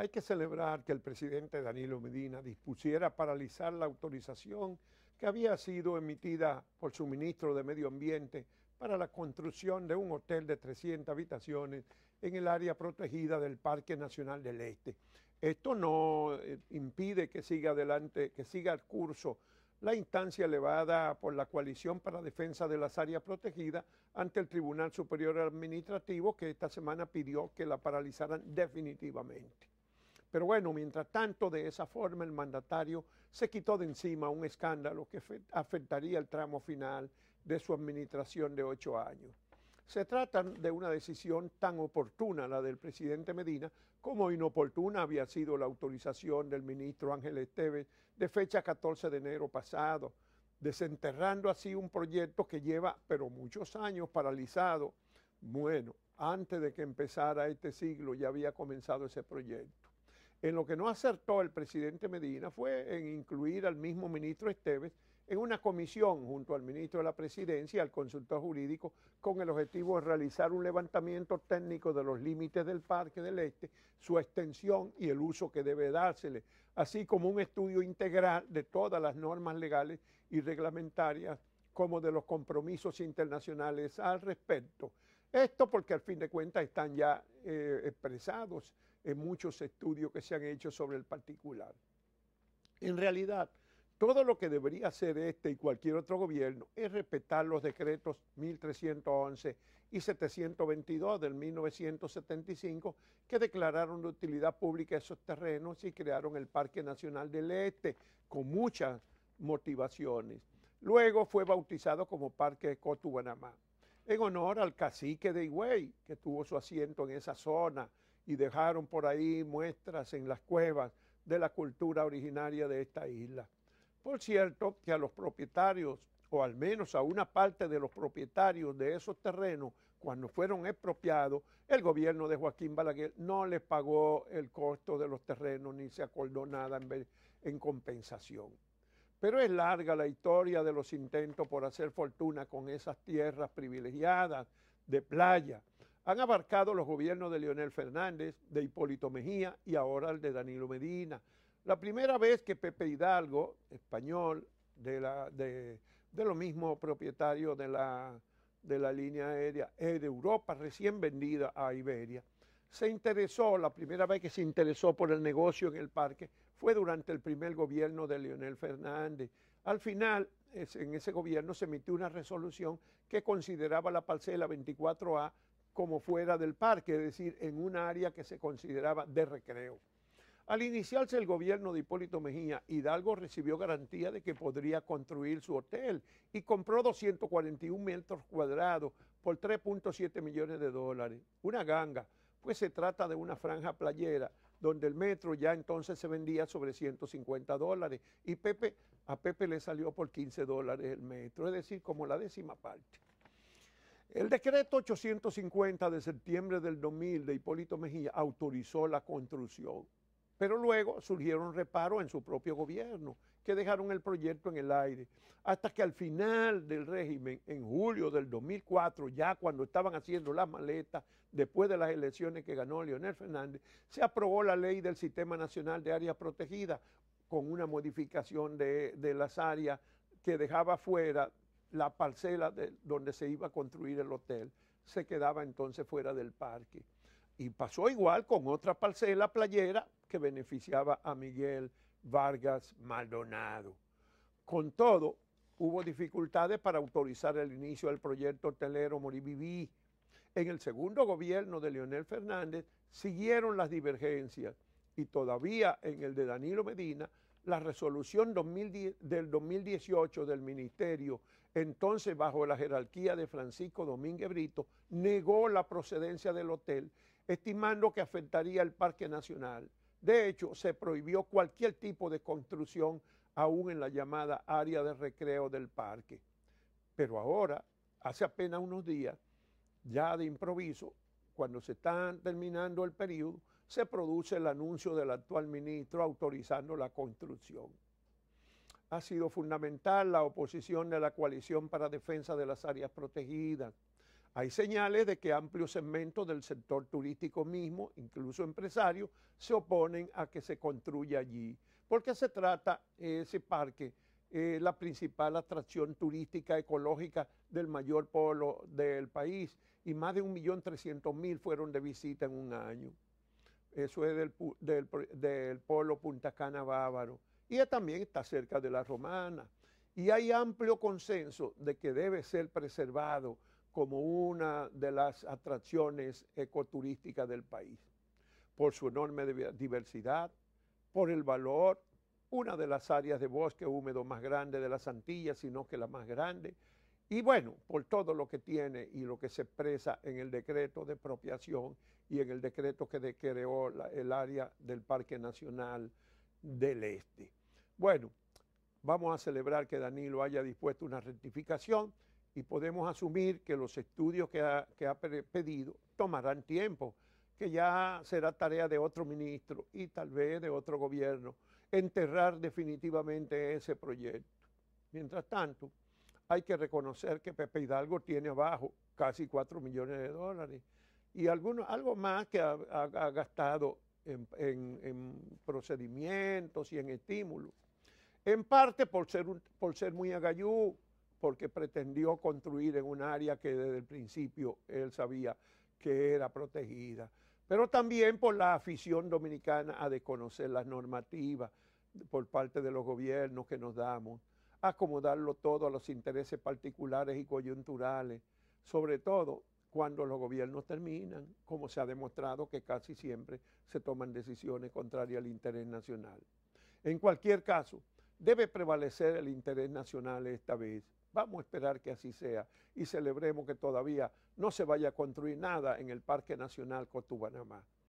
Hay que celebrar que el presidente Danilo Medina dispusiera paralizar la autorización que había sido emitida por su ministro de Medio Ambiente para la construcción de un hotel de 300 habitaciones en el área protegida del Parque Nacional del Este. Esto no eh, impide que siga adelante, que siga el curso la instancia elevada por la coalición para defensa de las áreas protegidas ante el Tribunal Superior Administrativo que esta semana pidió que la paralizaran definitivamente. Pero bueno, mientras tanto, de esa forma el mandatario se quitó de encima un escándalo que afectaría el tramo final de su administración de ocho años. Se trata de una decisión tan oportuna, la del presidente Medina, como inoportuna había sido la autorización del ministro Ángel Esteves de fecha 14 de enero pasado, desenterrando así un proyecto que lleva, pero muchos años, paralizado. Bueno, antes de que empezara este siglo ya había comenzado ese proyecto. En lo que no acertó el presidente Medina fue en incluir al mismo ministro Esteves en una comisión junto al ministro de la Presidencia, y al consultor jurídico, con el objetivo de realizar un levantamiento técnico de los límites del Parque del Este, su extensión y el uso que debe dársele, así como un estudio integral de todas las normas legales y reglamentarias, como de los compromisos internacionales al respecto. Esto porque al fin de cuentas están ya eh, expresados en muchos estudios que se han hecho sobre el particular. En realidad, todo lo que debería hacer este y cualquier otro gobierno es respetar los decretos 1311 y 722 del 1975 que declararon de utilidad pública esos terrenos y crearon el Parque Nacional del Este con muchas motivaciones. Luego fue bautizado como Parque Cotubanamá, en honor al cacique de Higüey, que tuvo su asiento en esa zona y dejaron por ahí muestras en las cuevas de la cultura originaria de esta isla. Por cierto, que a los propietarios, o al menos a una parte de los propietarios de esos terrenos, cuando fueron expropiados, el gobierno de Joaquín Balaguer no les pagó el costo de los terrenos ni se acordó nada en, compensación. Pero es larga la historia de los intentos por hacer fortuna con esas tierras privilegiadas de playa han abarcado los gobiernos de Leonel Fernández, de Hipólito Mejía y ahora el de Danilo Medina. La primera vez que Pepe Hidalgo, español, de, la, de, lo mismo propietario de la, de la línea aérea de Europa, recién vendida a Iberia, se interesó, la primera vez que se interesó por el negocio en el parque fue durante el primer gobierno de Leonel Fernández. Al final, en ese gobierno se emitió una resolución que consideraba la parcela 24A como fuera del parque, es decir, en un área que se consideraba de recreo. Al iniciarse el gobierno de Hipólito Mejía, Hidalgo recibió garantía de que podría construir su hotel y compró 241 metros cuadrados por 3.7 millones de dólares. Una ganga, pues se trata de una franja playera donde el metro ya entonces se vendía sobre 150 dólares y Pepe, a Pepe le salió por 15 dólares el metro, es decir, como la décima parte. El decreto 850 de septiembre del 2000 de Hipólito Mejía autorizó la construcción, pero luego surgieron reparos en su propio gobierno que dejaron el proyecto en el aire, hasta que al final del régimen, en julio del 2004, ya cuando estaban haciendo las maletas, después de las elecciones que ganó Leonel Fernández, se aprobó la ley del Sistema Nacional de Áreas Protegidas con una modificación de, de las áreas que dejaba fuera la parcela de donde se iba a construir el hotel se quedaba entonces fuera del parque. Y pasó igual con otra parcela playera que beneficiaba a Miguel Vargas Maldonado. Con todo, hubo dificultades para autorizar el inicio del proyecto hotelero Moribibí. En el segundo gobierno de Leonel Fernández siguieron las divergencias y todavía en el de Danilo Medina, la resolución del 2018 del Ministerio entonces bajo la jerarquía de Francisco Domínguez Brito, negó la procedencia del hotel, estimando que afectaría al Parque Nacional. De hecho, se prohibió cualquier tipo de construcción aún en la llamada área de recreo del parque. Pero ahora, hace apenas unos días, ya de improviso, cuando se está terminando el periodo, se produce el anuncio del actual ministro autorizando la construcción ha sido fundamental la oposición de la coalición para defensa de las áreas protegidas. Hay señales de que amplios segmentos del sector turístico mismo, incluso empresarios, se oponen a que se construya allí, porque se trata ese parque, eh, la principal atracción turística ecológica del mayor polo del país, y más de 1.300.000 fueron de visita en un año. Eso es del, del polo Punta Cana Bávaro y también está cerca de la romana. Y hay amplio consenso de que debe ser preservado como una de las atracciones ecoturísticas del país, por su enorme diversidad, por el valor, una de las áreas de bosque húmedo más grande de las Antillas, sino que la más grande, y bueno, por todo lo que tiene y lo que se expresa en el decreto de apropiación y en el decreto que creó el área del Parque Nacional del Este. Bueno, vamos a celebrar que Danilo haya dispuesto una rectificación y podemos asumir que los estudios que ha, pedido tomarán tiempo, que ya será tarea de otro ministro y tal vez de otro gobierno enterrar definitivamente ese proyecto. Mientras tanto, hay que reconocer que Pepe Hidalgo tiene abajo casi 4 millones de dólares y algo más que ha, gastado en procedimientos y en estímulos. En parte por ser, por ser muy agayú porque pretendió construir en un área que desde el principio él sabía que era protegida, pero también por la afición dominicana a desconocer las normativas por parte de los gobiernos que nos damos, acomodarlo todo a los intereses particulares y coyunturales, sobre todo cuando los gobiernos terminan, como se ha demostrado que casi siempre se toman decisiones contrarias al interés nacional. En cualquier caso, Debe prevalecer el interés nacional esta vez. Vamos a esperar que así sea y celebremos que todavía no se vaya a construir nada en el Parque Nacional Cotubanamá.